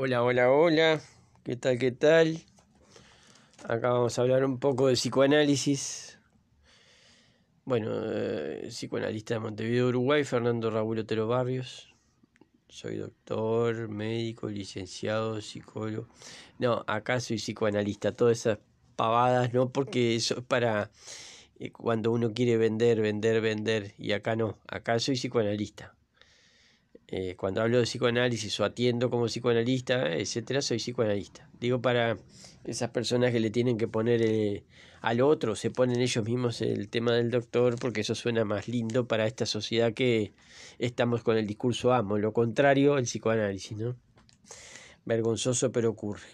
Hola, hola, hola. ¿Qué tal, qué tal? Acá vamos a hablar un poco de psicoanálisis. Bueno, eh, psicoanalista de Montevideo, Uruguay, Fernando Raúl Otero Barrios. Soy doctor, médico, licenciado, psicólogo. No, acá soy psicoanalista. Todas esas pavadas, ¿no? Porque eso es para eh, cuando uno quiere vender, vender, vender. Y acá no. Acá soy psicoanalista. Eh, cuando hablo de psicoanálisis o atiendo como psicoanalista, etcétera, soy psicoanalista. Digo para esas personas que le tienen que poner eh, al otro, se ponen ellos mismos el tema del doctor, porque eso suena más lindo para esta sociedad que estamos con el discurso amo. Lo contrario, el psicoanálisis, ¿no? Vergonzoso, pero ocurre.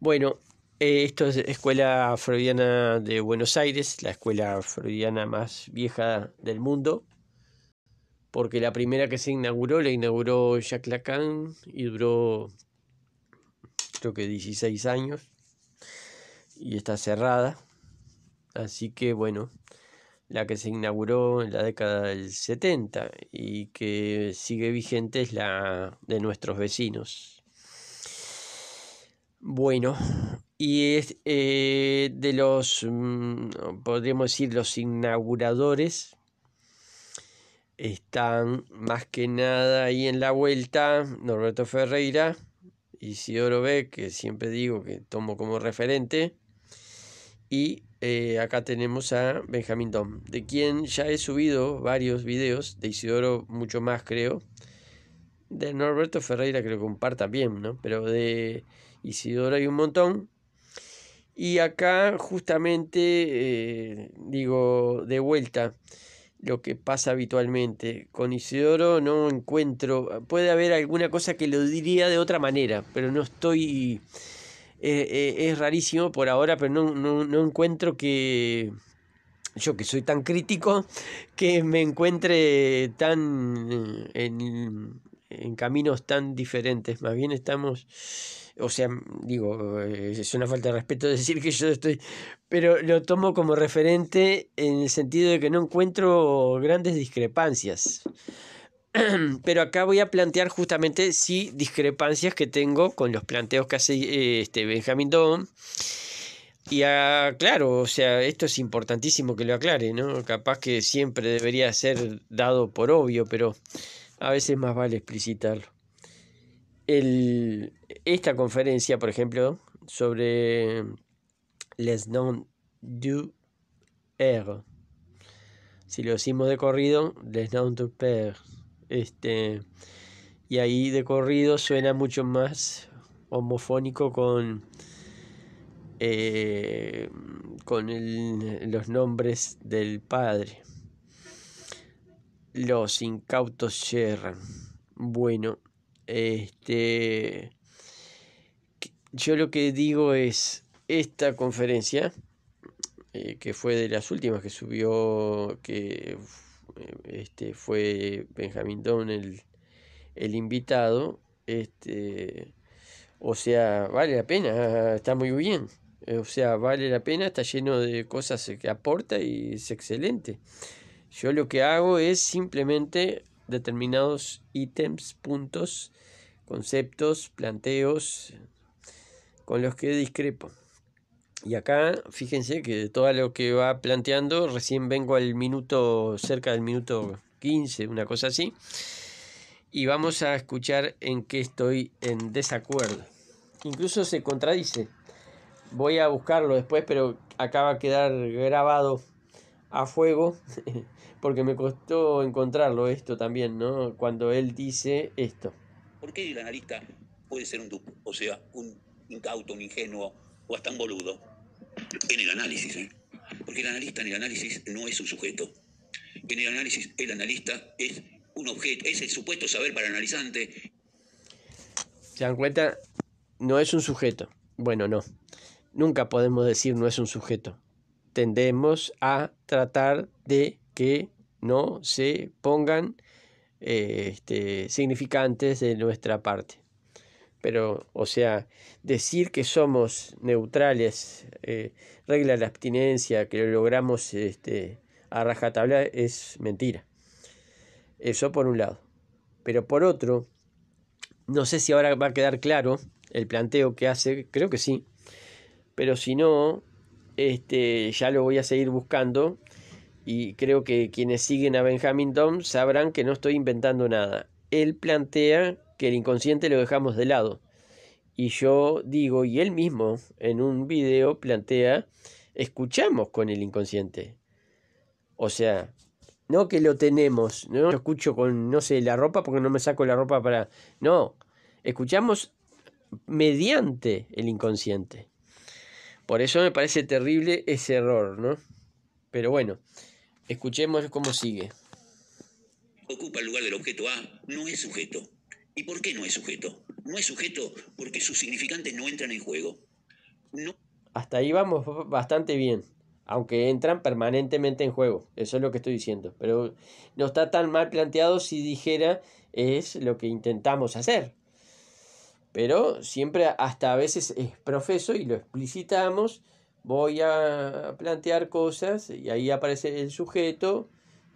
Bueno, eh, esto es Escuela Freudiana de Buenos Aires, la escuela freudiana más vieja del mundo porque la primera que se inauguró la inauguró Jacques Lacan y duró creo que 16 años y está cerrada. Así que bueno, la que se inauguró en la década del 70 y que sigue vigente es la de nuestros vecinos. Bueno, y es, eh, de los, mm, podríamos decir, los inauguradores, están más que nada ahí en la vuelta Norberto Ferreira, Isidoro B que siempre digo que tomo como referente, y eh, acá tenemos a Benjamín Dom, de quien ya he subido varios videos, de Isidoro mucho más creo, de Norberto Ferreira creo que un par también, ¿no? pero de Isidoro hay un montón. Y acá justamente, eh, digo, de vuelta, lo que pasa habitualmente. Con Isidoro no encuentro, ah, puede haber alguna cosa que lo diría de otra manera, pero no estoy... Eh, eh, es rarísimo por ahora, pero no, no, no encuentro que, yo que soy tan crítico, que me encuentre tan eh, en, en, caminos tan diferentes. Más bien estamos o sea, digo, eh, es una falta de respeto decir que yo estoy, pero lo tomo como referente en el sentido de que no encuentro grandes discrepancias. Pero acá voy a plantear justamente sí discrepancias que tengo con los planteos que hace eh, este Benjamin Y claro, o sea, esto es importantísimo que lo aclare, ¿no? Capaz que siempre debería ser dado por obvio, pero a veces más vale explicitarlo el, esta conferencia, por ejemplo, sobre les noms du père, Si lo decimos de corrido, les noms du père. Este, y ahí de corrido suena mucho más homofónico con, eh, con los nombres del padre. Los incautos yerran. Bueno, este, yo lo que digo es, esta conferencia, eh, que fue de las últimas que subió, que eh, este, fue Benjamin Don el, el invitado, este, o sea, vale la pena, está muy bien. O sea, vale la pena, está lleno de cosas que aporta y es excelente. Yo lo que hago es simplemente determinados ítems, puntos, conceptos, planteos con los que discrepo. Y acá, fíjense que de todo lo que va planteando, recién vengo al minuto, cerca del minuto 15, una cosa así. Y vamos a escuchar en qué estoy en desacuerdo. Incluso se contradice. Voy a buscarlo después, pero acaba de quedar grabado a fuego, porque me costó encontrarlo esto también, ¿no? Cuando él dice esto. ¿Por qué el analista puede ser un dupo? O sea, un incauto, un ingenuo o hasta un boludo. En el análisis, ¿eh? Porque el analista en el análisis no es un sujeto. En el análisis, el analista es un objeto, es el supuesto saber para analizante. ¿Se dan cuenta? No es un sujeto. Bueno, no. Nunca podemos decir no es un sujeto tendemos a tratar de que no se pongan eh, este, significantes de nuestra parte. Pero, o sea, decir que somos neutrales, eh, regla de la abstinencia, que lo logramos este, a rajatabla, es mentira. Eso por un lado. Pero por otro, no sé si ahora va a quedar claro el planteo que hace, creo que sí. Pero si no, este, ya lo voy a seguir buscando y creo que quienes siguen a Benjamin Dom sabrán que no estoy inventando nada. Él plantea que el inconsciente lo dejamos de lado. Y yo digo, y él mismo en un video plantea, escuchamos con el inconsciente. O sea, no que lo tenemos, no escucho con, no sé, la ropa porque no me saco la ropa para... No, escuchamos mediante el inconsciente. Por eso me parece terrible ese error, ¿no? Pero bueno, escuchemos cómo sigue. Ocupa el lugar del objeto A, no es sujeto. ¿Y por qué no es sujeto? No es sujeto porque sus significantes no entran en juego. No... Hasta ahí vamos bastante bien, aunque entran permanentemente en juego, eso es lo que estoy diciendo. Pero no está tan mal planteado si dijera es lo que intentamos hacer. Pero siempre, hasta a veces es profeso y lo explicitamos, voy a plantear cosas y ahí aparece el sujeto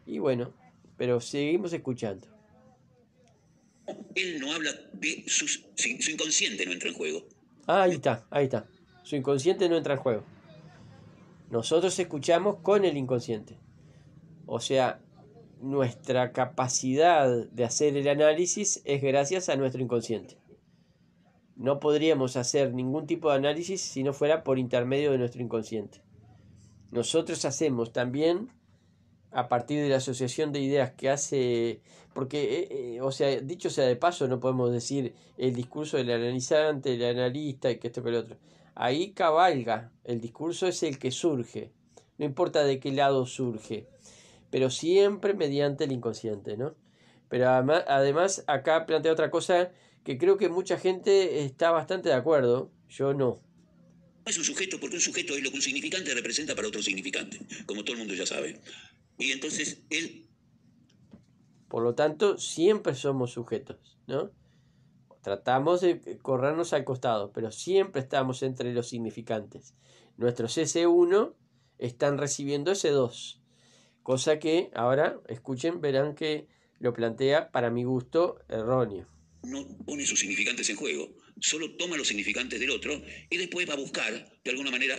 y bueno, pero seguimos escuchando. Él no habla de su, inconsciente no entra en juego. Ah, ahí está, ahí está. Su inconsciente no entra en juego. Nosotros escuchamos con el inconsciente. O sea, nuestra capacidad de hacer el análisis es gracias a nuestro inconsciente no podríamos hacer ningún tipo de análisis si no fuera por intermedio de nuestro inconsciente. Nosotros hacemos también a partir de la asociación de ideas que hace, porque, eh, eh, o sea, dicho sea de paso, no podemos decir el discurso del analizante, el analista y que esto que el otro. Ahí cabalga, el discurso es el que surge, no importa de qué lado surge, pero siempre mediante el inconsciente, ¿no? Pero además, además acá plantea otra cosa que creo que mucha gente está bastante de acuerdo, yo no. Es un sujeto porque un sujeto es lo que un significante representa para otro significante, como todo el mundo ya sabe. Y entonces él... Por lo tanto, siempre somos sujetos, ¿no? Tratamos de corrernos al costado, pero siempre estamos entre los significantes. Nuestros S1 están recibiendo S2, cosa que ahora, escuchen, verán que lo plantea, para mi gusto, erróneo no pone sus significantes en juego, solo toma los significantes del otro y después va a buscar, de alguna manera,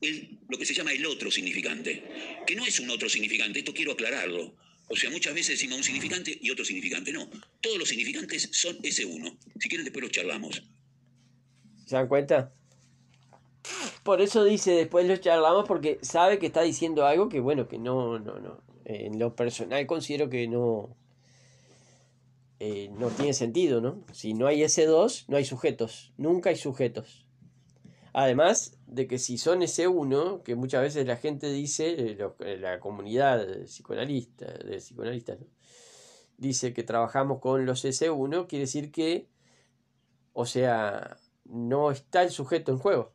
el, lo que se llama el otro significante, que no es un otro significante, esto quiero aclararlo. O sea, muchas veces decimos un significante y otro significante. No, todos los significantes son ese uno. Si quieren, después los charlamos. ¿Se dan cuenta? Por eso dice después los charlamos porque sabe que está diciendo algo que, bueno, que no, no, no. En lo personal considero que no, eh, no tiene sentido, ¿no? Si no hay S2, no hay sujetos, nunca hay sujetos. Además de que si son S1, que muchas veces la gente dice, eh, eh, la comunidad psicoanalista, de psicoanalistas, dice que trabajamos con los S1, quiere decir que, o sea, no está el sujeto en juego,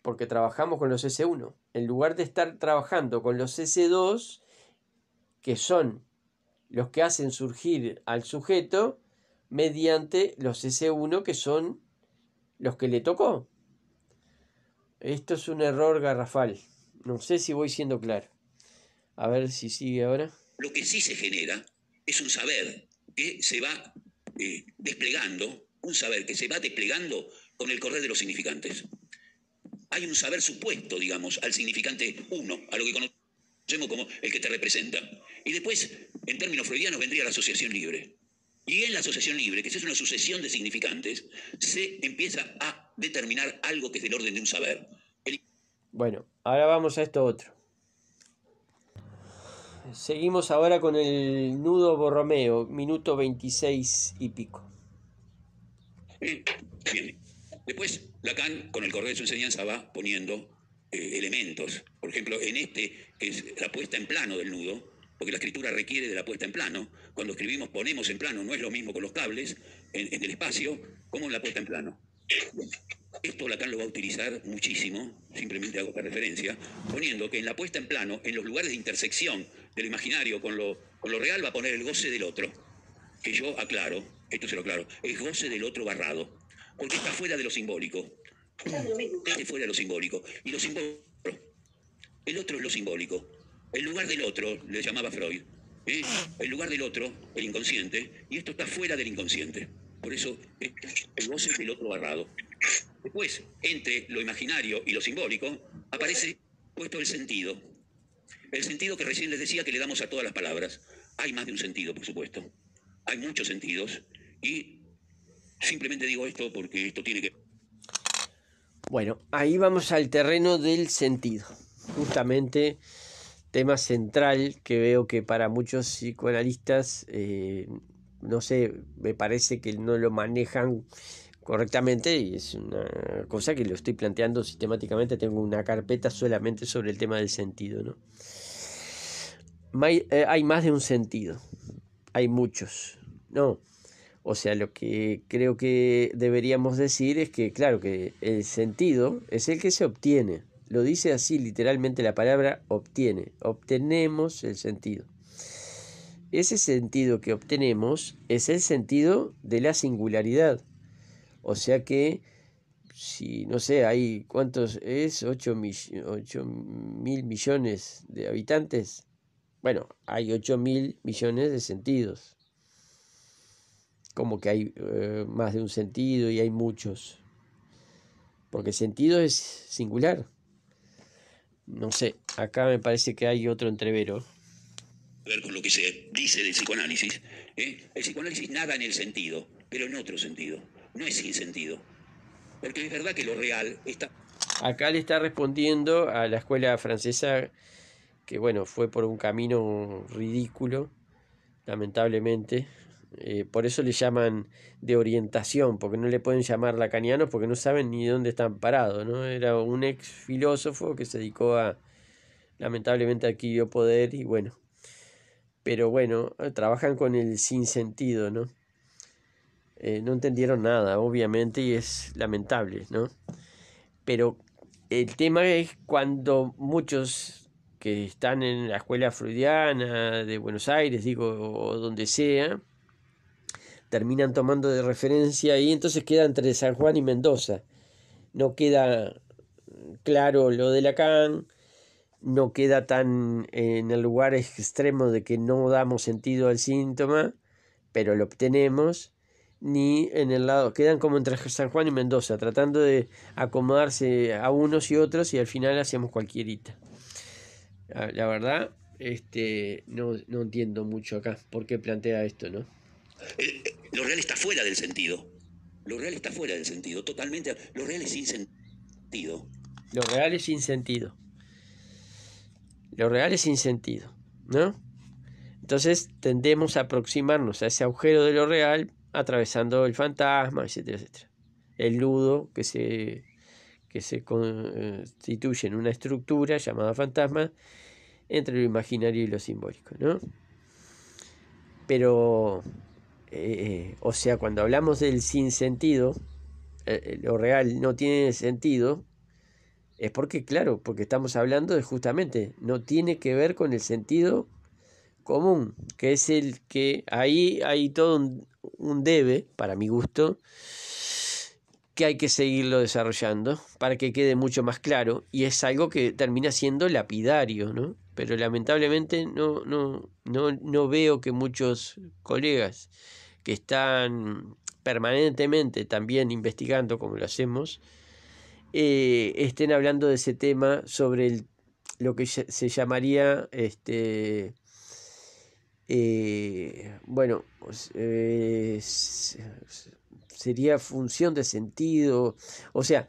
porque trabajamos con los S1. En lugar de estar trabajando con los S2, que son los que hacen surgir al sujeto mediante los S1 que son los que le tocó. Esto es un error garrafal. No sé si voy siendo claro. A ver si sigue ahora. Lo que sí se genera es un saber que se va eh, desplegando, un saber que se va desplegando con el correr de los significantes. Hay un saber supuesto, digamos, al significante 1, a lo que conocemos como el que te representa. Y después, en términos freudianos, vendría la asociación libre. Y en la asociación libre, que es una sucesión de significantes, se empieza a determinar algo que es del orden de un saber. Bueno, ahora vamos a esto otro. Seguimos ahora con el nudo Borromeo, minuto 26 y pico. Bien. Después, Lacan, con el correo de su enseñanza, va poniendo eh, elementos. Por ejemplo, en este, es la puesta en plano del nudo, porque la escritura requiere de la puesta en plano. Cuando escribimos ponemos en plano, no es lo mismo con los cables, en, el espacio, como en la puesta en plano. Esto Lacan lo va a utilizar muchísimo, simplemente hago esta referencia, poniendo que en la puesta en plano, en los lugares de intersección del imaginario con lo, con lo real, va a poner el goce del otro. Que yo aclaro, esto se lo aclaro, es goce del otro barrado, porque está fuera de lo simbólico. Este fuera lo simbólico. Y lo simbólico. El otro es lo simbólico. El lugar del otro, le llamaba Freud. ¿Eh? El lugar del otro, el inconsciente, y esto está fuera del inconsciente. Por eso es el otro barrado. Después, entre lo imaginario y lo simbólico, aparece puesto el sentido. El sentido que recién les decía que le damos a todas las palabras. Hay más de un sentido, por supuesto. Hay muchos sentidos. Y simplemente digo esto porque esto tiene que bueno, ahí vamos al terreno del sentido. Justamente tema central que veo que para muchos psicoanalistas, eh, no sé, me parece que no lo manejan correctamente y es una cosa que lo estoy planteando sistemáticamente. Tengo una carpeta solamente sobre el tema del sentido. ¿no? Hay, eh, hay más de un sentido, hay muchos. No, o sea, lo que creo que deberíamos decir es que, claro, que el sentido es el que se obtiene. Lo dice así literalmente la palabra obtiene. Obtenemos el sentido. Ese sentido que obtenemos es el sentido de la singularidad. O sea que, si no sé, hay cuántos es, 8 mil, mil millones de habitantes. Bueno, hay 8 mil millones de sentidos como que hay eh, más de un sentido y hay muchos. Porque sentido es singular. No sé, acá me parece que hay otro entrevero. A ver con lo que se dice del psicoanálisis. ¿eh? El psicoanálisis nada en el sentido, pero en otro sentido. No es sin sentido. Porque es verdad que lo real está... Acá le está respondiendo a la escuela francesa que, bueno, fue por un camino ridículo, lamentablemente. Eh, por eso le llaman de orientación, porque no le pueden llamar lacanianos porque no saben ni dónde están parados. ¿no? Era un ex filósofo que se dedicó a, lamentablemente adquirió poder y bueno. Pero bueno, eh, trabajan con el sinsentido, ¿no? Eh, no entendieron nada, obviamente, y es lamentable, ¿no? Pero el tema es cuando muchos que están en la escuela freudiana de Buenos Aires, digo, o donde sea, terminan tomando de referencia y entonces queda entre San Juan y Mendoza. No queda mm, claro lo de Lacan, no queda tan en el lugar extremo de que no damos sentido al síntoma, pero lo obtenemos, ni en el lado, quedan como entre San Juan y Mendoza, tratando de acomodarse a unos y otros y al final hacemos cualquierita. La verdad, este, no, no entiendo mucho acá por qué plantea esto, ¿no? Eh, lo real está fuera del sentido. Lo real está fuera del sentido, totalmente. Lo real es sin sentido. Lo real es sin sentido. Lo real es sin sentido, ¿no? Entonces tendemos a aproximarnos a ese agujero de lo real atravesando el fantasma, etcétera, etcétera. El nudo que se, que se constituye en una estructura llamada fantasma entre lo imaginario y lo simbólico, ¿no? Pero eh, o sea, cuando hablamos del sinsentido, sentido eh, eh, lo real no tiene sentido, es porque, claro, porque estamos hablando de justamente, no tiene que ver con el sentido común, que es el que ahí hay todo un, debe, para mi gusto, que hay que seguirlo desarrollando para que quede mucho más claro y es algo que termina siendo lapidario, ¿no? Pero lamentablemente no, no, no, no veo que muchos colegas que están permanentemente también investigando, como lo hacemos, eh, estén hablando de ese tema sobre lo que se llamaría, este, eh, bueno, eh, sería función de sentido, o sea,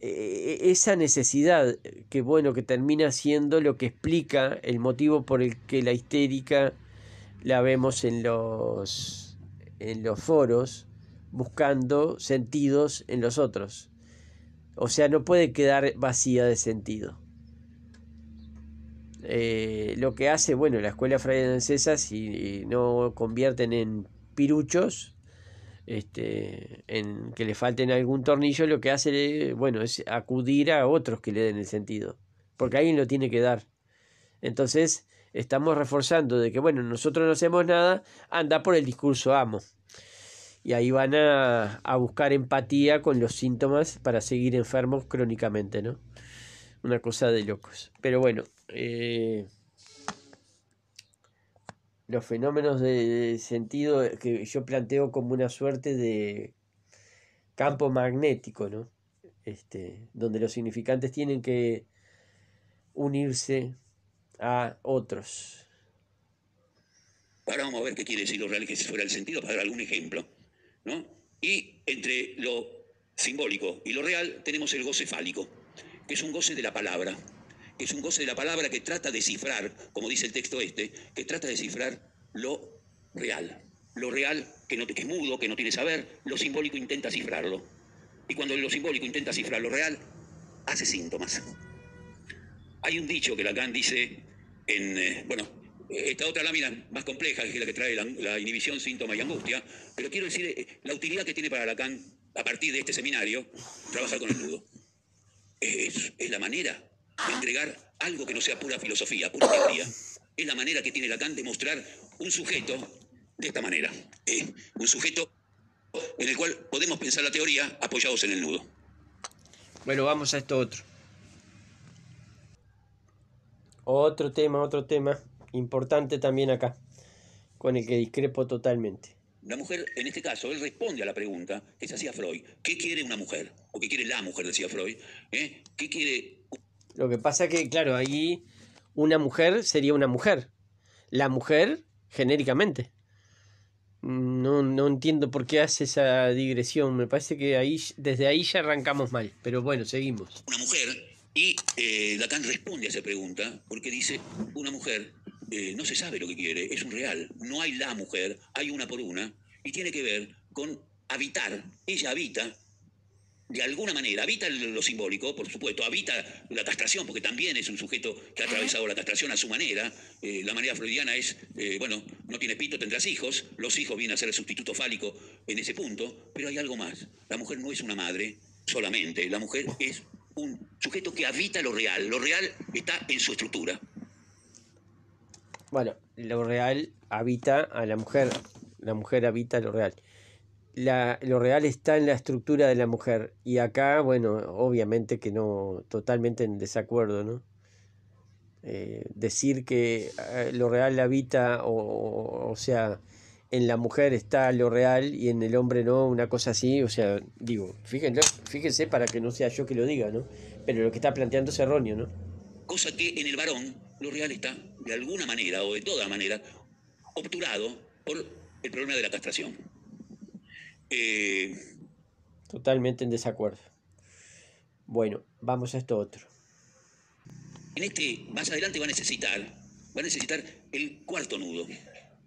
esa necesidad que bueno que termina siendo lo que explica el motivo por el que la histérica la vemos en los en los foros buscando sentidos en los otros. O sea, no puede quedar vacía de sentido. Eh, lo que hace, bueno, la escuela francesa, si no convierten en piruchos, este, en que le falten algún tornillo, lo que hace, bueno, es acudir a otros que le den el sentido, porque alguien lo tiene que dar. Entonces, estamos reforzando de que, bueno, nosotros no hacemos nada, anda por el discurso amo. Y ahí van a, buscar empatía con los síntomas para seguir enfermos crónicamente, ¿no? Una cosa de locos. Pero bueno, eh, los fenómenos de sentido que yo planteo como una suerte de campo magnético, ¿no? Este, donde los significantes tienen que unirse a otros. ahora vamos a ver qué quiere decir lo real que fuera el sentido, para dar algún ejemplo. ¿no? Y entre lo simbólico y lo real tenemos el goce fálico, que es un goce de la palabra, que es un goce de la palabra que trata de cifrar, como dice el texto este, que trata de cifrar lo real. Lo real que, no, que es mudo, que no tiene saber, lo simbólico intenta cifrarlo. Y cuando lo simbólico intenta cifrar lo real, hace síntomas. Hay un dicho que Lacan dice en, eh, bueno, esta otra lámina más compleja, que es la que trae la, inhibición, síntoma y angustia, pero quiero decir eh, la utilidad que tiene para Lacan, a partir de este seminario, trabajar con el nudo. Es, la manera de entregar algo que no sea pura filosofía, pura teoría. Es la manera que tiene Lacan de mostrar un sujeto de esta manera. Eh, un sujeto en el cual podemos pensar la teoría apoyados en el nudo. Bueno, vamos a esto otro. Otro tema, otro tema importante también acá, con el que discrepo totalmente. La mujer, en este caso, él responde a la pregunta que se hacía Freud. ¿Qué quiere una mujer? ¿O qué quiere la mujer? Decía Freud. ¿eh? ¿Qué quiere...? Lo que pasa es que, claro, ahí una mujer sería una mujer. La mujer, genéricamente. No, no entiendo por qué hace esa digresión. Me parece que ahí, desde ahí ya arrancamos mal. Pero bueno, seguimos. Una mujer y eh, Lacan responde a esa pregunta porque dice, una mujer eh, no se sabe lo que quiere, es un real, no hay la mujer, hay una por una, y tiene que ver con habitar, ella habita de alguna manera, habita lo simbólico, por supuesto, habita la castración, porque también es un sujeto que ha atravesado la castración a su manera. Eh, la manera freudiana es, bueno, no tienes pito, tendrás hijos, los hijos vienen a ser el sustituto fálico en ese punto, pero hay algo más. La mujer no es una madre solamente, la mujer es un sujeto que habita lo real. Lo real está en su estructura. Bueno, lo real habita a la mujer. La mujer habita lo real. lo real está en la estructura de la mujer. Y acá, bueno, obviamente que no, totalmente en desacuerdo, ¿no? Eh, decir que eh, lo real habita, o, o sea, en la mujer está lo real y en el hombre no, una cosa así, o sea, digo, fíjense, fíjense para que no sea yo que lo diga, ¿no? Pero lo que está planteando es erróneo, ¿no? Cosa que en el varón lo real está de alguna manera o de toda manera obturado por el problema de la castración. Eh, Totalmente en desacuerdo. Bueno, vamos a esto otro. En este, más adelante va a necesitar, va a necesitar el cuarto nudo,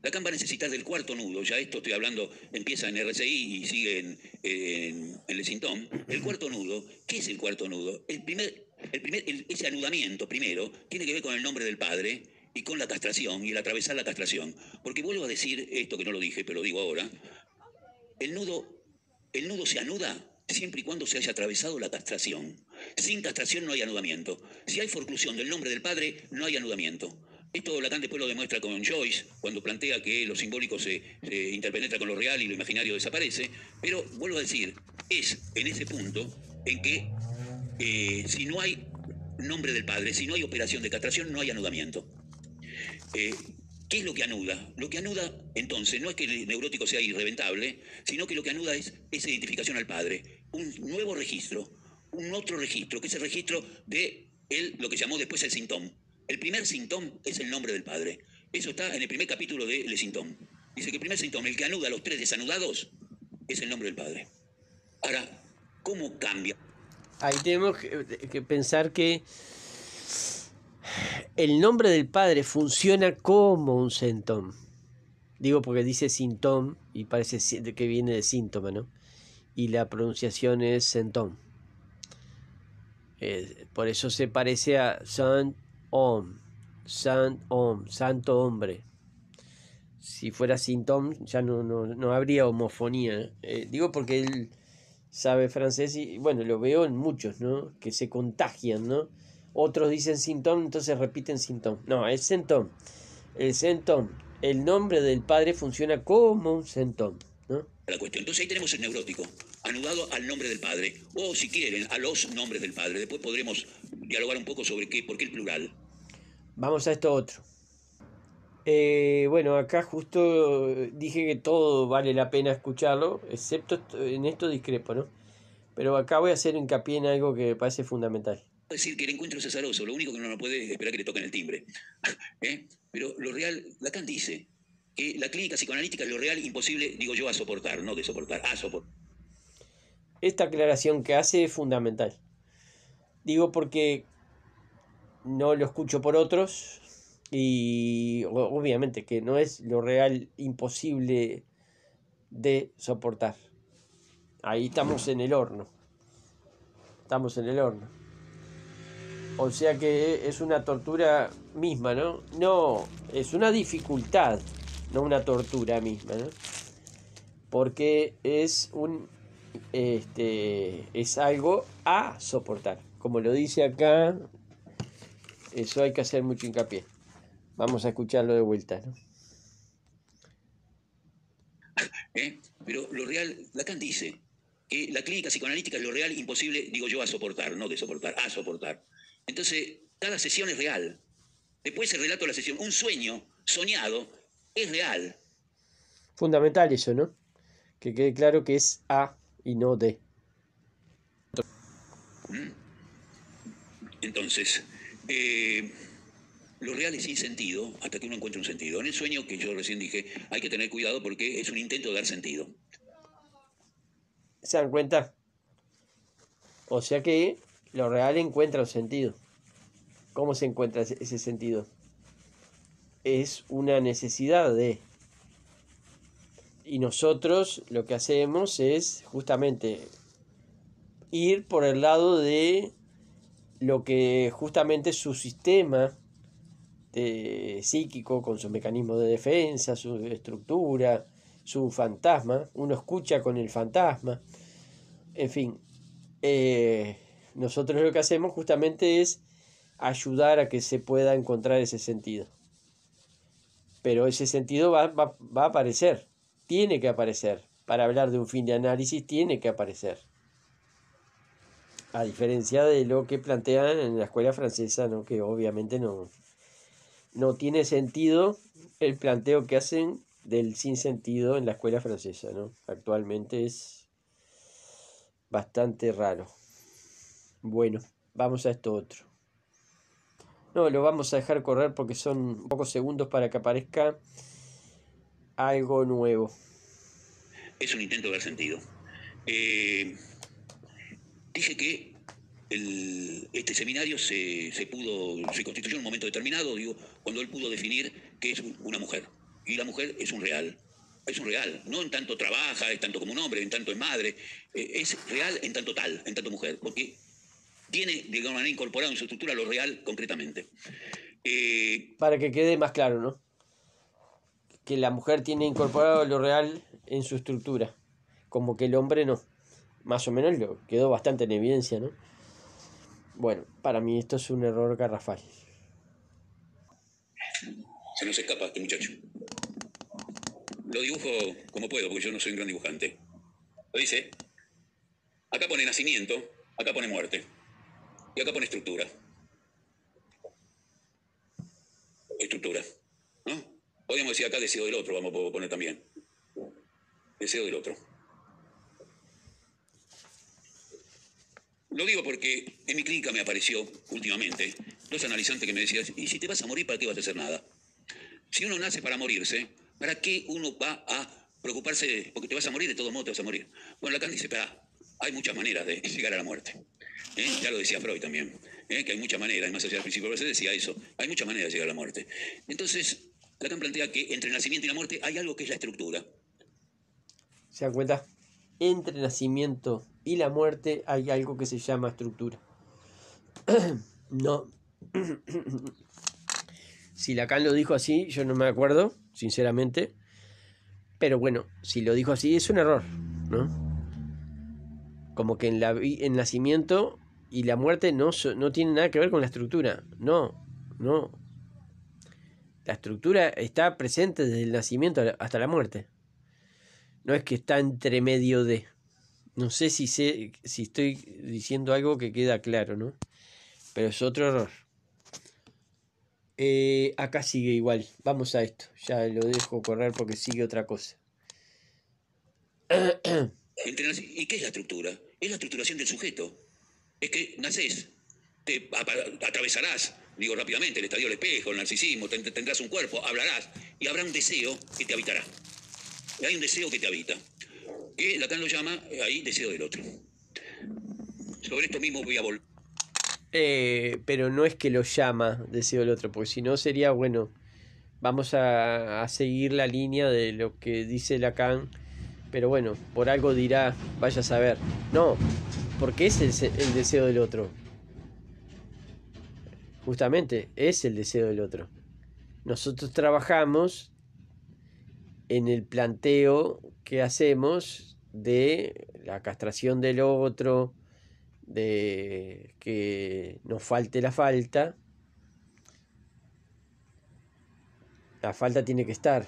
la va necesita del cuarto nudo, ya esto estoy hablando, empieza en RCI y sigue en, el Sintón. El cuarto nudo, ¿qué es el cuarto nudo? El primer, el ese anudamiento primero tiene que ver con el nombre del padre y con la castración y el atravesar la castración. Porque vuelvo a decir esto que no lo dije, pero lo digo ahora. El nudo, el nudo se anuda siempre y cuando se haya atravesado la castración. Sin castración no hay anudamiento. Si hay forclusión del nombre del padre, no hay anudamiento. Esto Lacan después lo demuestra con Joyce, cuando plantea que lo simbólico se, se, interpenetra con lo real y lo imaginario desaparece, pero vuelvo a decir, es en ese punto en que eh, si no hay nombre del padre, si no hay operación de castración, no hay anudamiento. Eh, ¿Qué es lo que anuda? Lo que anuda, entonces, no es que el neurótico sea irreventable, sino que lo que anuda es esa identificación al padre, un nuevo registro, un otro registro, que es el registro de él, lo que llamó después el sintoma. El primer sintón es el nombre del Padre. Eso está en el primer capítulo de Le Sintón. Dice que el primer sintón, el que anuda a los tres desanudados, es el nombre del Padre. Ahora, ¿cómo cambia? Ahí tenemos que, pensar que el nombre del Padre funciona como un sentón. Digo porque dice sintón y parece que viene de síntoma, ¿no? Y la pronunciación es sentón. Eh, por eso se parece a son Om, Santo Hombre. Si fuera sintom... ya no, habría homofonía. Eh, digo porque él sabe francés y, bueno, lo veo en muchos, ¿no? Que se contagian, ¿no? Otros dicen sintom, entonces repiten sintom... No, es Sentón. El Sentón. El nombre del padre funciona como un Sentón, ¿no? La cuestión. Entonces ahí tenemos el neurótico, anudado al nombre del padre, o si quieren, a los nombres del padre. Después podremos dialogar un poco sobre qué, por qué el plural. Vamos a esto otro. Eh, bueno, acá justo eh, dije que todo vale la pena escucharlo, excepto en esto discrepo, ¿no? Pero acá voy a hacer hincapié en algo que me parece fundamental. Decir que el encuentro es lo único que uno no puede es esperar que le toquen el timbre. ¿Eh? Pero lo real, Lacan dice que la clínica psicoanalítica es lo real imposible, digo yo, a soportar, no de soportar, a soportar. Esta aclaración que hace es fundamental. Digo porque no lo escucho por otros y obviamente que no es lo real imposible de soportar. Ahí estamos en el horno. Estamos en el horno. O sea que es una tortura misma, ¿no? No, es una dificultad, no una tortura misma, ¿no? Porque es un este es algo a soportar. Como lo dice acá eso hay que hacer mucho hincapié. Vamos a escucharlo de vuelta, ¿no? Eh, pero lo real, Lacan dice que la clínica psicoanalítica es lo real imposible, digo yo, a soportar, no de soportar, a soportar. Entonces, cada sesión es real. Después el relato de la sesión, un sueño soñado es real. Fundamental eso, ¿no? Que quede claro que es A y no D. Entonces, eh, lo real es sin sentido hasta que uno encuentra un sentido. En el sueño que yo recién dije, hay que tener cuidado porque es un intento de dar sentido. ¿Se dan cuenta? O sea que lo real encuentra un sentido. ¿Cómo se encuentra ese sentido? Es una necesidad de... Y nosotros lo que hacemos es justamente ir por el lado de lo que justamente su sistema eh, psíquico, con su mecanismo de defensa, su estructura, su fantasma, uno escucha con el fantasma, en fin, eh, nosotros lo que hacemos justamente es ayudar a que se pueda encontrar ese sentido. Pero ese sentido va, va a aparecer, tiene que aparecer, para hablar de un fin de análisis tiene que aparecer. A diferencia de lo que plantean en la escuela francesa, ¿no? que obviamente no, no tiene sentido el planteo que hacen del sin sentido en la escuela francesa, ¿no? Actualmente es bastante raro. Bueno, vamos a esto otro. No, lo vamos a dejar correr porque son pocos segundos para que aparezca algo nuevo. Es un intento de dar sentido. Eh, dije que este seminario se, pudo, se constituyó en un momento determinado, digo, cuando él pudo definir que es una mujer. Y la mujer es un real. Es un real. No en tanto trabaja, es tanto como un hombre, en tanto es madre. Eh, es real en tanto tal, en tanto mujer. Porque tiene, de alguna manera, incorporado en su estructura lo real concretamente. Eh, Para que quede más claro, ¿no? Que la mujer tiene incorporado lo real en su estructura, como que el hombre no más o menos lo quedó bastante en evidencia, ¿no? Bueno, para mí esto es un error garrafal. Se nos escapa este muchacho. Lo dibujo como puedo, porque yo no soy un gran dibujante. Lo dice, acá pone nacimiento, acá pone muerte, y acá pone estructura. Estructura, ¿no? Podríamos decir acá deseo del otro, vamos a poner también. Deseo del otro. Lo digo porque en mi clínica me apareció últimamente dos analizantes que me decían, ¿y si te vas a morir, para qué vas a hacer nada? Si uno nace para morirse, ¿para qué uno va a preocuparse? Porque te vas a morir, de todos modos te vas a morir. Bueno, Lacan dice, pero hay muchas maneras de llegar a la muerte. ¿eh? Ya lo decía Freud también, ¿eh? que hay muchas maneras, más allá del principio se decía eso, hay muchas maneras de llegar a la muerte. Entonces, Lacan plantea que entre el nacimiento y la muerte hay algo que es la estructura. ¿Se dan cuenta? entre nacimiento y la muerte hay algo que se llama estructura. no. si Lacan lo dijo así, yo no me acuerdo, sinceramente. Pero bueno, si lo dijo así, es un error, ¿no? Como que en nacimiento y la muerte no, no tienen nada que ver con la estructura. No, no. La estructura está presente desde el nacimiento hasta la muerte. No es que está entre medio de. No sé si, si estoy diciendo algo que queda claro, ¿no? Pero es otro error. Eh, acá sigue igual. Vamos a esto. Ya lo dejo correr porque sigue otra cosa. ¿Y qué es la estructura? Es la estructuración del sujeto. Es que naces, te atravesarás, digo rápidamente, el estadio del espejo, el narcisismo, tendrás un cuerpo, hablarás y habrá un deseo que te habitará hay un deseo que te habita, que Lacan lo llama ahí deseo del otro. Sobre esto mismo voy a volver. Eh, pero no es que lo llama deseo del otro, porque si no sería bueno. Vamos a, seguir la línea de lo que dice Lacan, pero bueno, por algo dirá, vaya a saber. No, porque es el deseo del otro. Justamente, es el deseo del otro. Nosotros trabajamos en el planteo que hacemos de la castración del otro, de que nos falte la falta. La falta tiene que estar.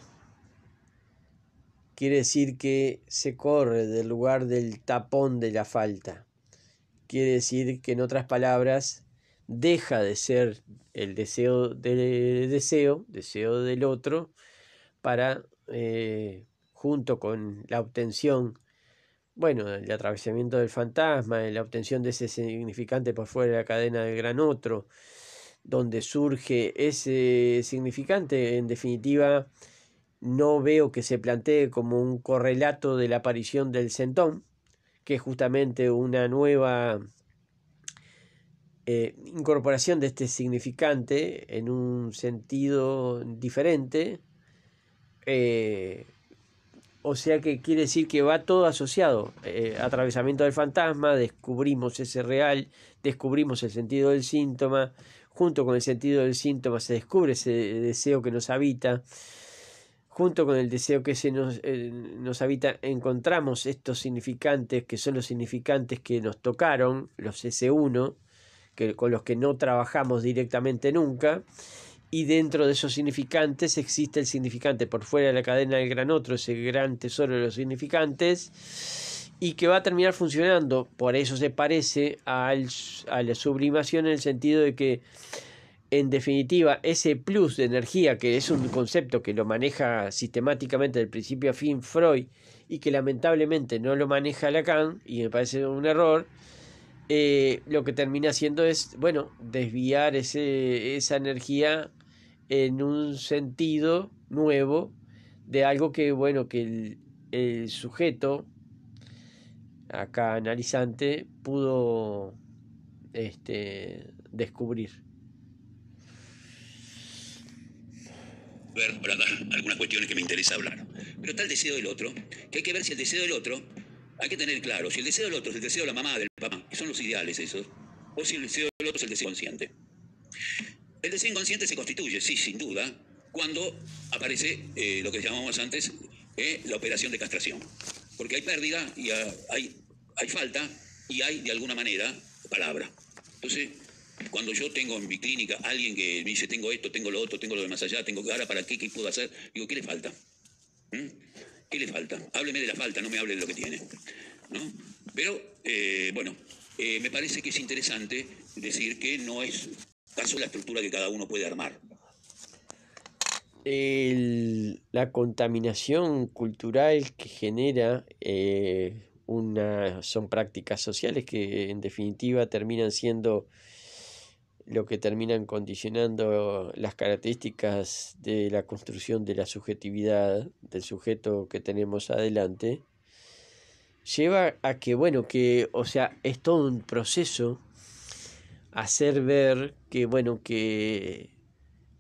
Quiere decir que se corre del lugar del tapón de la falta. Quiere decir que en otras palabras deja de ser el deseo del deseo, deseo del otro, para eh, junto con la obtención, bueno, el atravesamiento del fantasma, la obtención de ese significante por fuera de la cadena del gran otro, donde surge ese significante, en definitiva, no veo que se plantee como un correlato de la aparición del centón, que es justamente una nueva eh, incorporación de este significante en un sentido diferente, eh, o sea que quiere decir que va todo asociado. Eh, atravesamiento del fantasma, descubrimos ese real, descubrimos el sentido del síntoma, junto con el sentido del síntoma se descubre ese deseo que nos habita, junto con el deseo que se nos, eh, nos habita encontramos estos significantes que son los significantes que nos tocaron, los S1, que, con los que no trabajamos directamente nunca, y dentro de esos significantes existe el significante por fuera de la cadena del gran otro, ese gran tesoro de los significantes, y que va a terminar funcionando, por eso se parece al, a la sublimación en el sentido de que, en definitiva, ese plus de energía, que es un concepto que lo maneja sistemáticamente del principio a fin Freud, y que lamentablemente no lo maneja Lacan, y me parece un error, eh, lo que termina haciendo es, bueno, desviar ese, esa energía en un sentido nuevo de algo que, bueno, que el, sujeto, acá analizante, pudo este, descubrir. ver algunas cuestiones que me interesa hablar. Pero está el deseo del otro, que hay que ver si el deseo del otro, hay que tener claro, si el deseo del otro es el deseo de la mamá, del papá, que son los ideales esos, o si el deseo del otro es el deseo consciente. El deseo se constituye, sí, sin duda, cuando aparece eh, lo que llamamos antes eh, la operación de castración. Porque hay pérdida y hay, hay falta y hay, de alguna manera, palabra. Entonces, cuando yo tengo en mi clínica alguien que me dice, tengo esto, tengo lo otro, tengo lo de más allá, tengo que ahora para qué, qué puedo hacer, digo, ¿qué le falta? ¿Mm? ¿Qué le falta? Hábleme de la falta, no me hable de lo que tiene. ¿no? Pero, eh, bueno, me parece que es interesante decir que no es ¿Cuál es la estructura que cada uno puede armar. la contaminación cultural que genera eh, una, son prácticas sociales que en definitiva terminan siendo lo que terminan condicionando las características de la construcción de la subjetividad del sujeto que tenemos adelante, lleva a que, bueno, que, o sea, es todo un proceso hacer ver que, bueno, que,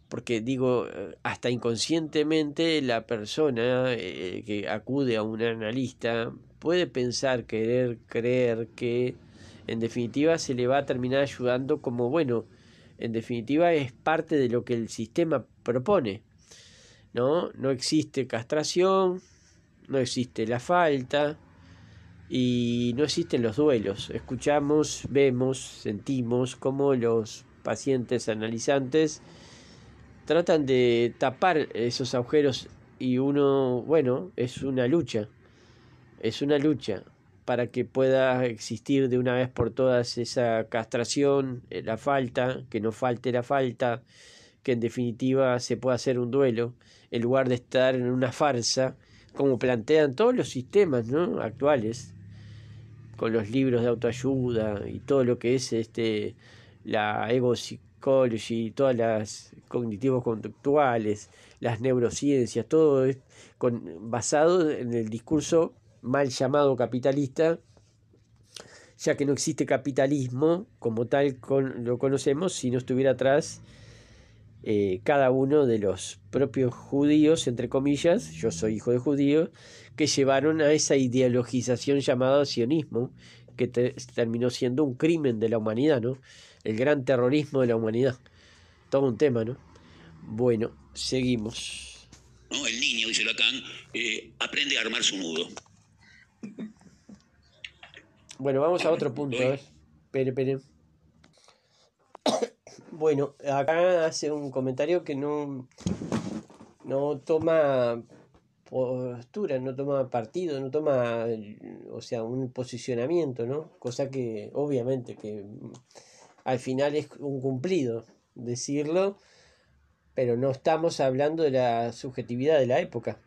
porque digo, hasta inconscientemente la persona eh, que acude a un analista puede pensar, querer, creer que en definitiva se le va a terminar ayudando como, bueno, en definitiva es parte de lo que el sistema propone. ¿No? No existe castración, no existe la falta, y no existen los duelos. Escuchamos, vemos, sentimos como los pacientes analizantes tratan de tapar esos agujeros y uno, bueno, es una lucha, es una lucha para que pueda existir de una vez por todas esa castración, eh, la falta, que no falte la falta, que en definitiva se pueda hacer un duelo, en lugar de estar en una farsa, como plantean todos los sistemas ¿no? actuales, con los libros de autoayuda y todo lo que es este, la ego todas las cognitivos conductuales, las neurociencias, todo es basado en el discurso mal llamado capitalista, ya que no existe capitalismo como tal lo conocemos si no estuviera atrás eh, cada uno de los propios judíos, entre comillas, yo soy hijo de judío, que llevaron a esa ideologización llamada sionismo, que terminó siendo un crimen de la humanidad, ¿no? El gran terrorismo de la humanidad. Todo un tema, ¿no? Bueno, seguimos. el niño, dice Lacan, eh, aprende a armar su nudo. Bueno, vamos a otro punto. A ver. Bueno, acá hace un comentario que no, no toma postura, no toma partido, no toma, o sea, un posicionamiento, ¿no? Cosa que obviamente que al final es un cumplido decirlo, pero no estamos hablando de la subjetividad de la época.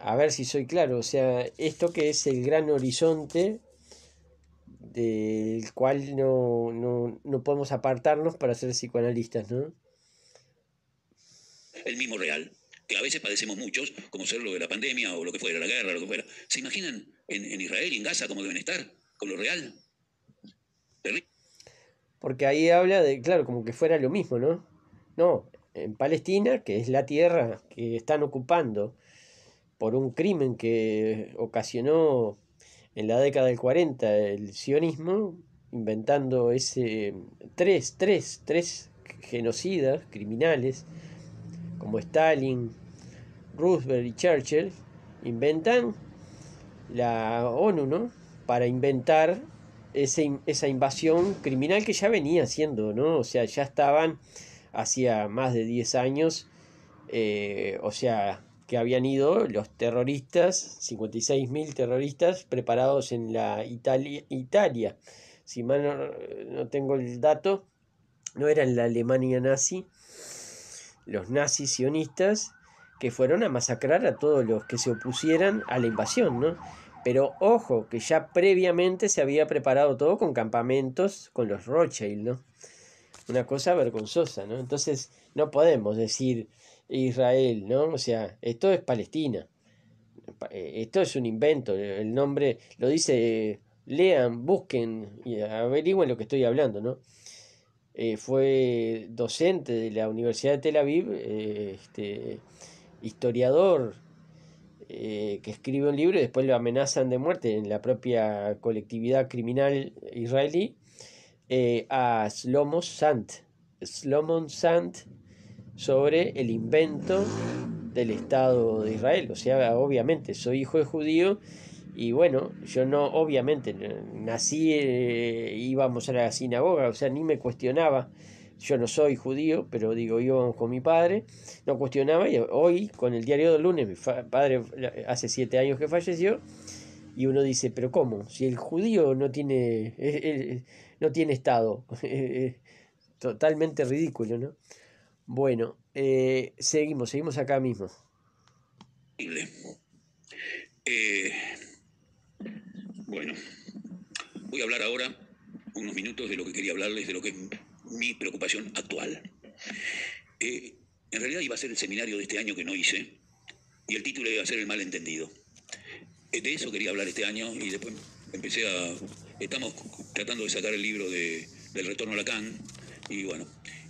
A ver si soy claro, o sea, esto que es el gran horizonte del cual no, podemos apartarnos para ser psicoanalistas, ¿no? El mismo real, que a veces padecemos muchos, como ser lo de la pandemia o lo que fuera, la guerra, lo que fuera. ¿Se imaginan en, en Israel y en Gaza cómo deben estar con lo real? Porque ahí habla de, claro, como que fuera lo mismo, ¿no? No, en Palestina, que es la tierra que están ocupando por un crimen que ocasionó en la década del 40 el sionismo, inventando ese tres, tres, tres genocidas, criminales, como Stalin, Roosevelt y Churchill, inventan la ONU, ¿no? Para inventar esa invasión criminal que ya venía haciendo, ¿no? O sea, ya estaban hacía más de 10 años, eh, o sea, que habían ido los terroristas, 56.000 terroristas preparados en la Italia, Italia. si mal no, no tengo el dato, no eran la Alemania nazi, los nazis sionistas, que fueron a masacrar a todos los que se opusieran a la invasión, ¿no? Pero ojo, que ya previamente se había preparado todo con campamentos, con los Rothschild, ¿no? Una cosa vergonzosa, ¿no? Entonces, no podemos decir, Israel, ¿no? O sea, esto es Palestina. Eh, esto es un invento, el nombre lo dice, lean, busquen y averigüen lo que estoy hablando, ¿no? Eh, fue docente de la Universidad de Tel Aviv, eh, este, historiador que escribe un libro y después lo amenazan de muerte en la propia colectividad criminal israelí, a Slomon Sant. Slomon Sant sobre el invento del Estado de Israel. O sea, obviamente soy hijo de judío y bueno, yo no, obviamente, nací, eh, íbamos a la sinagoga, o sea, ni me cuestionaba. Yo no soy judío, pero digo, íbamos con mi padre, no cuestionaba. Y hoy, con el diario del lunes, mi padre hace siete años que falleció, y uno dice, pero ¿cómo? Si el judío no tiene, eh, eh, no tiene Estado. Totalmente ridículo, ¿no? Bueno, eh, seguimos, seguimos acá mismo. Eh, bueno, voy a hablar ahora unos minutos de lo que quería hablarles, de lo que es mi preocupación actual. Eh, en realidad iba a ser el seminario de este año que no hice y el título iba a ser El malentendido. Eh, de eso quería hablar este año y después empecé a... Estamos tratando de sacar el libro de, del retorno a Lacan y bueno,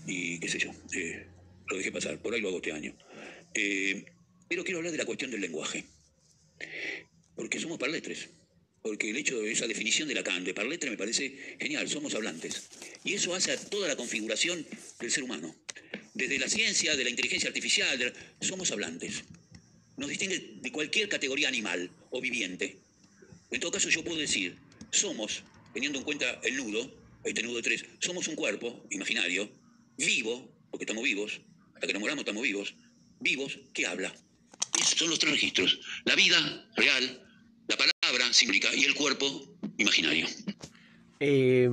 y qué sé yo, eh, lo dejé pasar, por ahí lo hago este año. Eh, pero quiero hablar de la cuestión del lenguaje, porque somos parletres, porque el hecho de esa definición de la can de parletre me parece genial, somos hablantes, y eso hace a toda la configuración del ser humano, desde la ciencia, de la inteligencia artificial, somos hablantes, nos distingue de cualquier categoría animal o viviente. En todo caso yo puedo decir, somos, teniendo en cuenta el nudo, este nudo tres somos un cuerpo imaginario vivo, porque estamos vivos, hasta que nos moramos estamos vivos, vivos que habla. Esos son los tres registros. La vida real, la palabra simbólica y el cuerpo imaginario. Eh,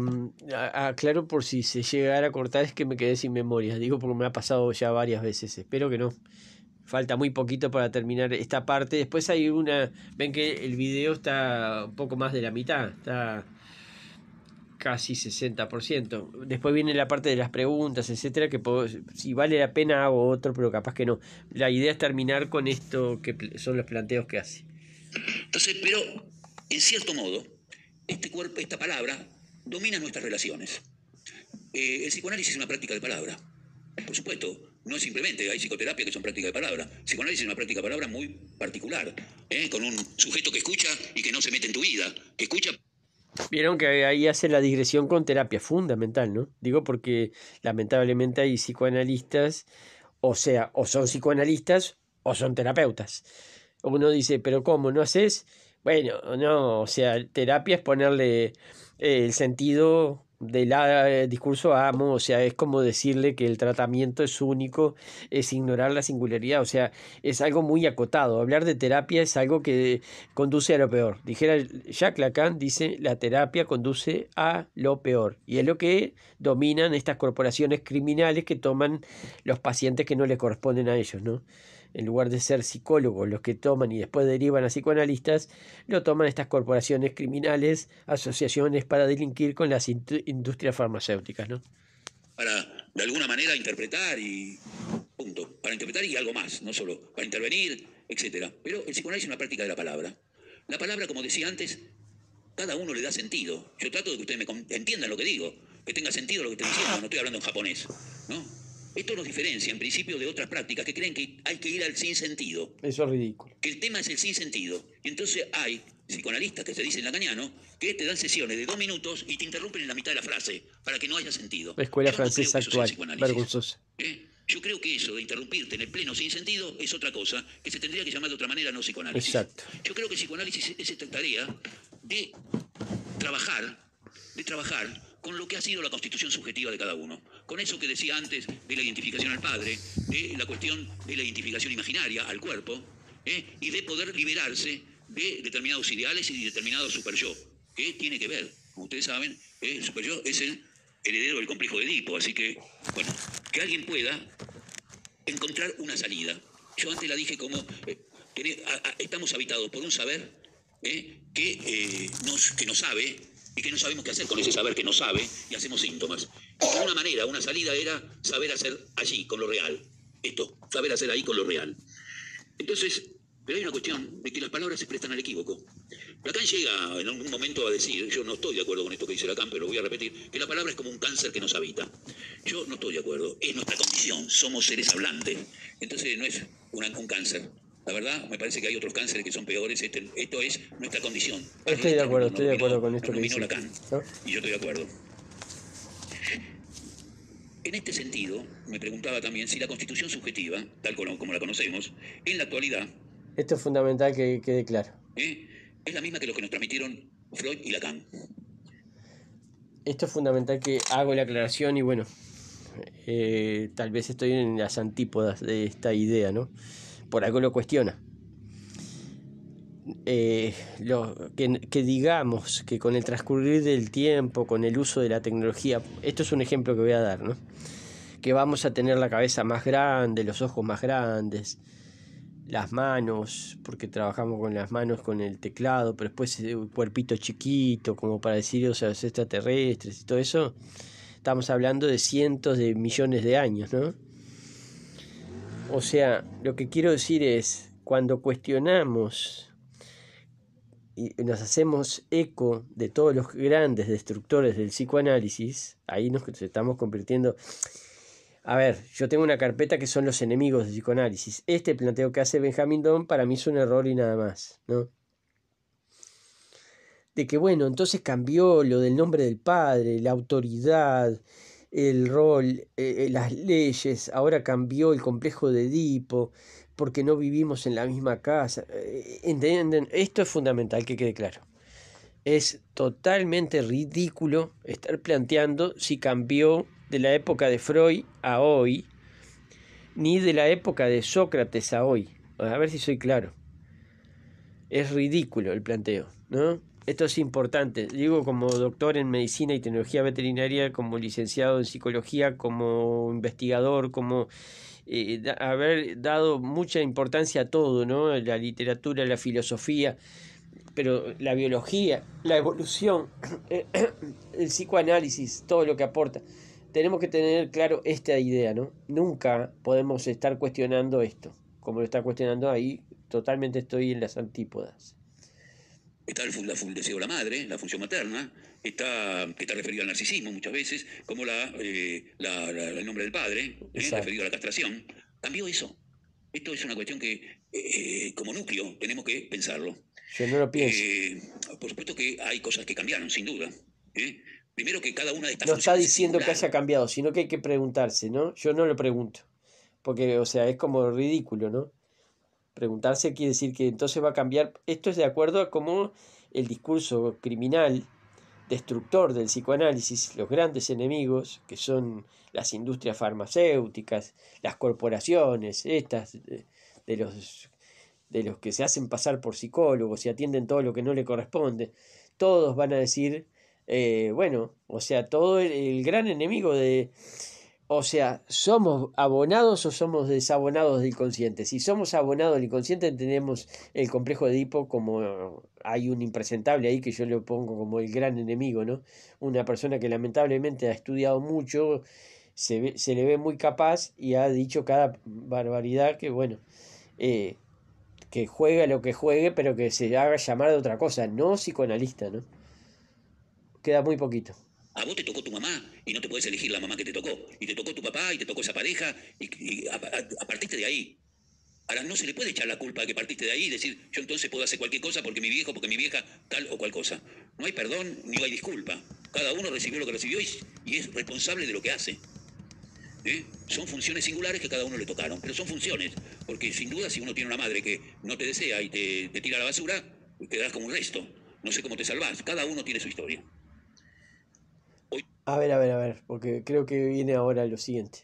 aclaro por si se llegara a cortar, es que me quedé sin memoria. Digo porque me ha pasado ya varias veces. Espero que no. Falta muy poquito para terminar esta parte. Después hay una. Ven que el video está un poco más de la mitad. Está casi 60%. Después viene la parte de las preguntas, etcétera, que si vale la pena hago otro, pero capaz que no. La idea es terminar con esto que son los planteos que hace. Entonces, pero en cierto modo, este cuerpo, esta palabra, domina nuestras relaciones. Eh, el psicoanálisis es una práctica de palabra. Por supuesto, no es simplemente, hay psicoterapia que son prácticas de palabra. Psicoanálisis es una práctica de palabra muy particular, ¿eh? con un sujeto que escucha y que no se mete en tu vida, que escucha Vieron que ahí hace la digresión con terapia fundamental, ¿no? Digo porque lamentablemente hay psicoanalistas, o sea, o son psicoanalistas o son terapeutas. Uno dice, pero ¿cómo? ¿No haces? Bueno, no, o sea, terapia es ponerle eh, el sentido del ah, eh, discurso amo, o sea, es como decirle que el tratamiento es único, es ignorar la singularidad, o sea, es algo muy acotado. Hablar de terapia es algo que conduce a lo peor. Dijera Jacques Lacan, dice, la terapia conduce a lo peor. Y es lo que dominan estas corporaciones criminales que toman los pacientes que no les corresponden a ellos, ¿no? en lugar de ser psicólogos los que toman y después derivan a psicoanalistas, lo toman estas corporaciones criminales, asociaciones para delinquir con las industrias farmacéuticas, ¿no? Para, de alguna manera, interpretar y... punto. Para interpretar y algo más, no solo para intervenir, etc. Pero el psicoanálisis es una práctica de la palabra. La palabra, como decía antes, cada uno le da sentido. Yo trato de que ustedes me entiendan lo que digo, que tenga sentido lo que estoy diciendo, no estoy hablando en japonés, ¿no? Esto nos diferencia en principio de otras prácticas que creen que hay que ir al sinsentido. Eso es ridículo. Que el tema es el sinsentido. Entonces hay psicoanalistas que se dicen la cañano que te dan sesiones de dos minutos y te interrumpen en la mitad de la frase para que no haya sentido. La escuela francesa actual. Vergonzosa. ¿Eh? Yo creo que eso de interrumpirte en el pleno sin sentido es otra cosa que se tendría que llamar de otra manera no psicoanálisis. Exacto. Yo creo que psicoanálisis es esta tarea de trabajar, de trabajar con lo que ha sido la constitución subjetiva de cada uno, con eso que decía antes de la identificación al padre, de la cuestión de la identificación imaginaria al cuerpo, ¿eh? y de poder liberarse de determinados ideales y de determinado super yo, que tiene que ver, como ustedes saben, ¿eh? el super es el heredero del complejo de Edipo, así que, bueno, que alguien pueda encontrar una salida. Yo antes la dije como, eh, estamos habitados por un saber que, nos, que nos sabe y que no sabemos qué hacer con ese saber que no sabe y hacemos síntomas. de alguna manera, una salida era saber hacer allí, con lo real. Esto, saber hacer ahí con lo real. Entonces, pero hay una cuestión de que las palabras se prestan al equívoco. Lacan llega en algún momento a decir, yo no estoy de acuerdo con esto que dice Lacan, pero voy a repetir, que la palabra es como un cáncer que nos habita. Yo no estoy de acuerdo, es nuestra condición, somos seres hablantes. Entonces no es un cáncer, la verdad, me parece que hay otros cánceres que son peores. Este, esto es nuestra condición. Estoy de acuerdo, estoy de acuerdo con esto que dice. Y yo estoy de acuerdo. En este sentido, me preguntaba también si la constitución subjetiva, tal como, la conocemos, en la actualidad. Esto es fundamental que quede claro. ¿eh? Es la misma que lo que nos transmitieron Freud y Lacan. Esto es fundamental que hago la aclaración y bueno, eh, tal vez estoy en las antípodas de esta idea, ¿no? por algo lo cuestiona. Eh, lo, que, digamos que con el transcurrir del tiempo, con el uso de la tecnología, esto es un ejemplo que voy a dar, ¿no? que vamos a tener la cabeza más grande, los ojos más grandes, las manos, porque trabajamos con las manos, con el teclado, pero después el eh, cuerpito chiquito, como para decir, o sea, los extraterrestres y todo eso, estamos hablando de cientos de millones de años, ¿no? O sea, lo que quiero decir es, cuando cuestionamos y nos hacemos eco de todos los grandes destructores del psicoanálisis, ahí nos estamos convirtiendo... A ver, yo tengo una carpeta que son los enemigos del psicoanálisis. Este planteo que hace Benjamin Don para mí es un error y nada más, ¿no? De que bueno, entonces cambió lo del nombre del padre, la autoridad, el rol, eh, eh, las leyes, ahora cambió el complejo de Edipo, porque no vivimos en la misma casa. Eh, ¿Entienden? Esto es fundamental que quede claro. Es totalmente ridículo estar planteando si cambió de la época de Freud a hoy, ni de la época de Sócrates a hoy. A ver si soy claro. Es ridículo el planteo, ¿no? Esto es importante, digo como doctor en medicina y tecnología veterinaria, como licenciado en psicología, como investigador, como eh, haber dado mucha importancia a todo, ¿no? La literatura, la filosofía, pero la biología, la evolución, eh, el psicoanálisis, todo lo que aporta. Tenemos que tener claro esta idea, ¿no? Nunca podemos estar cuestionando esto, como lo está cuestionando ahí, totalmente estoy en las antípodas está el, la, deseo de la madre, la función materna, está, está referido al narcisismo muchas veces, como la, eh, el nombre del padre, eh, referido a la castración. Cambió eso. Esto es una cuestión que, eh, como núcleo, tenemos que pensarlo. Yo no lo pienso. Eh, por supuesto que hay cosas que cambiaron, sin duda. Primero que cada una de estas No está diciendo que haya cambiado, sino que hay que preguntarse, ¿no? Yo no lo pregunto. Porque, o sea, es como ridículo, ¿no? Preguntarse quiere decir que entonces va a cambiar. Esto es de acuerdo a cómo el discurso criminal, destructor del psicoanálisis, los grandes enemigos, que son las industrias farmacéuticas, las corporaciones, estas eh, de los, de los que se hacen pasar por psicólogos y atienden todo lo que no le corresponde, todos van a decir, eh, bueno, o sea, todo el gran enemigo de o sea, ¿somos abonados o somos desabonados del inconsciente? Si somos abonados del inconsciente, tenemos el complejo de Edipo como hay un impresentable ahí que yo le pongo como el gran enemigo, ¿no? Una persona que lamentablemente ha estudiado mucho, se, se le ve muy capaz y ha dicho cada barbaridad que, bueno, eh, que juegue lo que juegue, pero que se haga llamar de otra cosa, no psicoanalista, ¿no? Queda muy poquito. A vos te tocó tu mamá y no te puedes elegir la mamá que te tocó. Y te tocó tu papá y te tocó esa pareja y, a, partiste de ahí. Ahora no se le puede echar la culpa de que partiste de ahí y decir, yo entonces puedo hacer cualquier cosa porque mi viejo, porque mi vieja, tal o cual cosa. No hay perdón ni hay disculpa. Cada uno recibió lo que recibió y, es responsable de lo que hace. ¿Eh? Son funciones singulares que cada uno le tocaron, pero son funciones, porque sin duda si uno tiene una madre que no te desea y te, te tira a la basura, quedarás como un resto. No sé cómo te salvás, cada uno tiene su historia. A ver, a ver, a ver, porque creo que viene ahora lo siguiente.